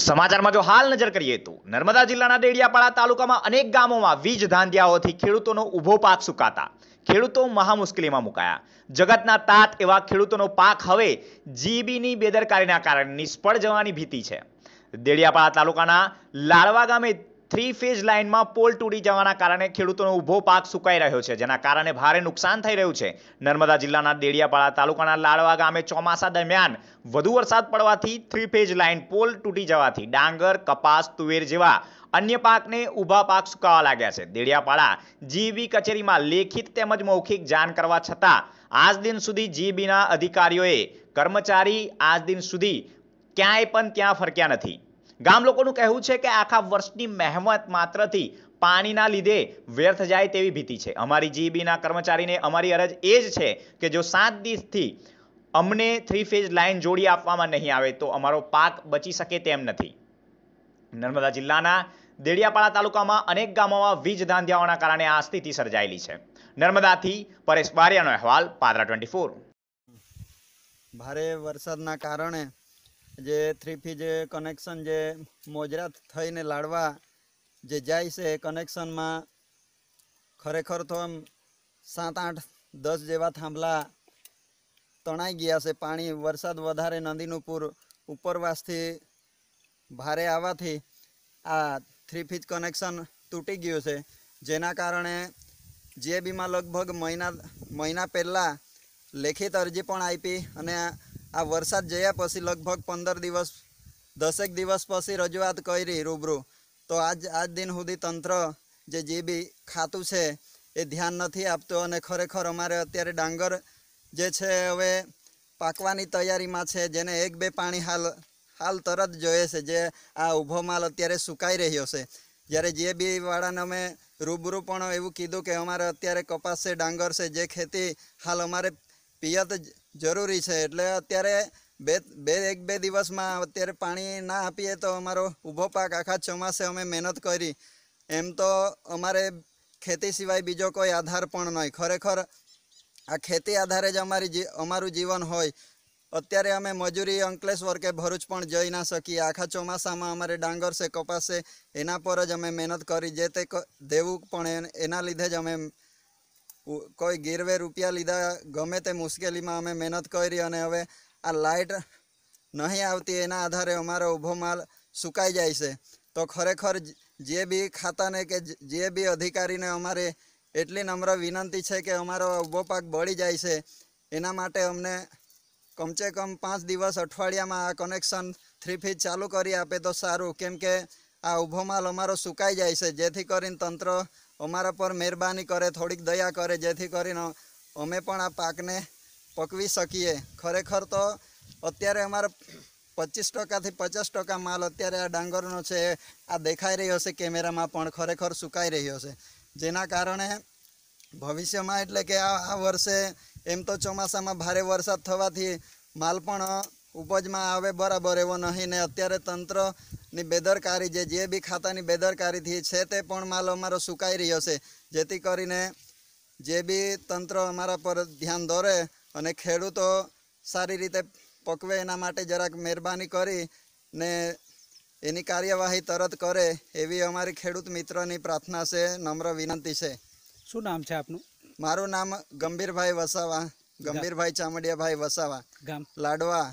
સમાચારમાં જો હાલ નજર કરીએ તો નર્મદા જિલ્લાના દેડિયાપાડા તાલુકામાં અનેક ગામોમાં વીજ ધાંધિયાઓથી ખેડૂતોનો ઊભો પાક સુકાતા ખેડૂતો મહા મુશ્કેલીમાં મુકાયા જગતના તાત એવા ખેડૂતોનો પાક હવે જીબીની બેદરકારીના કારણે નિષ્ફળ જવાની ભીતિ છે દેડિયાપાડા તાલુકાના લાડવા ગામે થ્રી ફેઝ લાઇનમાં પોલ તૂટી જવાના કારણે ખેડૂતોનો ઊભો પાક સુકાઈ રહ્યો છે જેના કારણે ભારે નુકસાન થઈ રહ્યું છે નર્મદા જિલ્લાના ડેડિયાપાડા તાલુકાના લાડવા ગામે ચોમાસા દરમિયાન વધુ વરસાદ પડવાથી થ્રી ફેઝ લાઇન પોલ તૂટી જવાથી ડાંગર કપાસ તુવેર જેવા અન્ય પાકને ઊભા પાક સુકાવા લાગ્યા છે દેડિયાપાડા જીબી કચેરીમાં લેખિત તેમજ મૌખિક જાણ કરવા છતાં આજ દિન સુધી જીબીના અધિકારીઓએ કર્મચારી આજ દિન સુધી ક્યાંય પણ ત્યાં ફરક્યા નથી ગામ લોકોનું કહેવું છે કે આખા વર્ષની મહેમત માત્રથી પાણીના લીધે વ્યર્થ જાય તેવી ભીતિ છે અમારી જીબીના કર્મચારીને અમારી અરજ એ જ છે કે જો સાત દિવસથી અમને થ્રી ફેઝ લાઇન જોડી આપવામાં નહીં આવે તો અમારો પાક બચી શકે તેમ નથી નર્મદા જિલ્લાના દેડિયાપાડા તાલુકામાં અનેક ગામોમાં વીજ ધાંધિયાઓના કારણે આ સ્થિતિ સર્જાયેલી છે નર્મદાથી પરેશ બારિયાનો અહેવાલ પાદરા ટ્વેન્ટી ભારે વરસાદના કારણે જે થ્રી ફીજ કનેક્શન જે મોજરાત થઈને લાડવા જે જાય છે એ કનેક્શનમાં ખરેખર તો એમ સાત આઠ દસ જેવા થાંભલા તણાઈ ગયા છે પાણી વરસાદ વધારે નદીનું પૂર ઉપરવાસથી ભારે આવવાથી આ થ્રી ફીજ કનેક્શન તૂટી ગયું છે જેના કારણે જે બીમાં લગભગ મહિના મહિના પહેલાં લેખિત અરજી પણ આપી અને આ વરસાદ જયા પછી લગભગ પંદર દિવસ દસેક દિવસ પછી રજૂઆત કરી રૂબરૂ તો આજ આજ દિન સુધી તંત્ર જે જે બી ખાતું છે એ ધ્યાન નથી આપતું અને ખરેખર અમારે અત્યારે ડાંગર જે છે હવે પાકવાની તૈયારીમાં છે જેને એક બે પાણી હાલ હાલ તરત જોઈએ છે જે આ ઊભો માલ અત્યારે સુકાઈ રહ્યો છે જ્યારે જે બી વાળાને અમે રૂબરૂ પણ એવું કીધું કે અમારે અત્યારે કપાસ છે ડાંગર છે જે ખેતી હાલ અમારે પિયત જરૂરી છે એટલે અત્યારે બે બે એક બે દિવસમાં અત્યારે પાણી ના આપીએ તો અમારો ઊભો પાક આખા ચોમાસે અમે મહેનત કરી એમ તો અમારે ખેતી સિવાય બીજો કોઈ આધાર પણ નહીં ખરેખર આ ખેતી આધારે જ અમારી અમારું જીવન હોય અત્યારે અમે મજૂરી અંકલેશ્વર કે ભરૂચ પણ જઈ ના શકીએ આખા ચોમાસામાં અમારે ડાંગર છે કપાસ છે એના પર જ અમે મહેનત કરી જે તે દેવું પણ એના લીધે જ અમે કોઈ ગીરવે રૂપિયા લીધા ગમે તે મુશ્કેલીમાં અમે મહેનત કરી અને હવે આ લાઇટ નહીં આવતી એના આધારે અમારો ઊભો માલ સુકાઈ જાય છે તો ખરેખર જે બી ખાતાને કે જે બી અધિકારીને અમારે એટલી નમ્ર વિનંતી છે કે અમારો ઊભો પાક બળી જાય છે એના માટે અમને કમસે કમ પાંચ દિવસ અઠવાડિયામાં આ કનેક્શન થ્રી ફીટ ચાલુ કરી આપે તો સારું કેમ કે આ ઊભો માલ અમારો સુકાઈ જાય છે જેથી કરીને તંત્ર અમારા પર મહેરબાની કરે થોડીક દયા કરે જેથી કરીને અમે પણ આ પાકને પકવી શકીએ ખરેખર તો અત્યારે અમારા પચીસ ટકાથી પચાસ ટકા માલ અત્યારે આ ડાંગરનો છે આ દેખાઈ રહ્યો છે કેમેરામાં પણ ખરેખર સુકાઈ રહ્યો છે જેના કારણે ભવિષ્યમાં એટલે કે આ વર્ષે એમ તો ચોમાસામાં ભારે વરસાદ થવાથી માલ પણ ઉપજમાં આવે બરાબર એવો નહીં ને અત્યારે તંત્ર ની બેદરકારી જે બી ખાતાની બેદરકારીથી છે તે પણ માલ અમારો સુકાઈ રહ્યો છે જેથી કરીને જે બી તંત્ર અમારા પર ધ્યાન દોરે અને ખેડૂતો સારી રીતે પકવે એના માટે જરાક મહેરબાની કરી ને એની કાર્યવાહી તરત કરે એવી અમારી ખેડૂત મિત્રની પ્રાર્થના છે નમ્ર વિનંતી છે શું નામ છે આપનું મારું નામ ગંભીરભાઈ વસાવા ગંભીરભાઈ ચામડિયાભાઈ વસાવા લાડવા